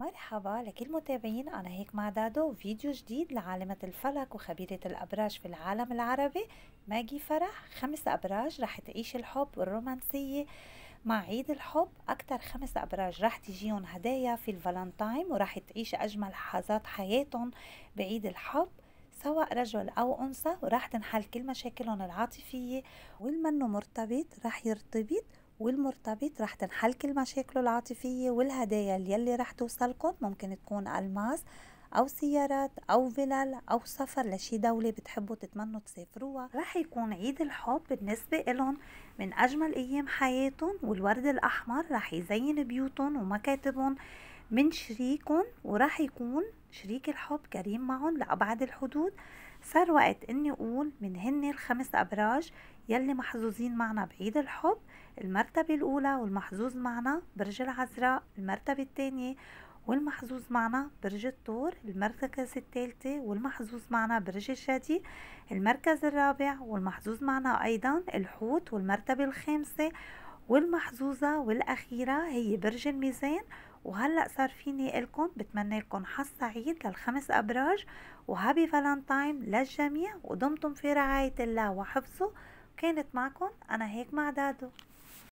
مرحبا لكل المتابعين أنا هيك مع دادو فيديو جديد لعالمة الفلك وخبيرة الأبراج في العالم العربي ماجي فرح خمس أبراج رح تعيش الحب والرومانسية مع عيد الحب اكتر خمس أبراج رح تجيهم هدايا في الفالنتاين ورح تعيش أجمل لحظات حياتهم بعيد الحب سواء رجل أو أنثى وراح تنحل كل مشاكلهم العاطفية والمنه مرتبط راح يرتبط والمرتبط رح تنحل كل مشاكله العاطفية والهدايا يلي رح توصلكم ممكن تكون ألماس أو سيارات أو فلل أو سفر لشي دولة بتحبوا تتمنوا تسافروها رح يكون عيد الحب بالنسبة إلهم من أجمل أيام حياتهم والورد الأحمر رح يزين بيوتهم ومكاتبهم من شريكهم وراح يكون شريك الحب كريم معهم لأبعد الحدود صار وقت اني اقول من هن الخمس ابراج يلي محظوظين معنا بعيد الحب المرتبة الاولى والمحظوظ معنا برج العذراء المرتبة الثانية والمحظوظ معنا برج الثور المركز الثالثة والمحظوظ معنا برج الجدي المركز الرابع والمحظوظ معنا ايضا الحوت والمرتبة الخامسة والمحظوظة والاخيرة هي برج الميزان وهلأ صار فيني لكم بتمنى لكم حظ سعيد للخمس أبراج وهابي فالنتاين للجميع ودمتم في رعاية الله وحفظه كانت معكم أنا هيك مع دادو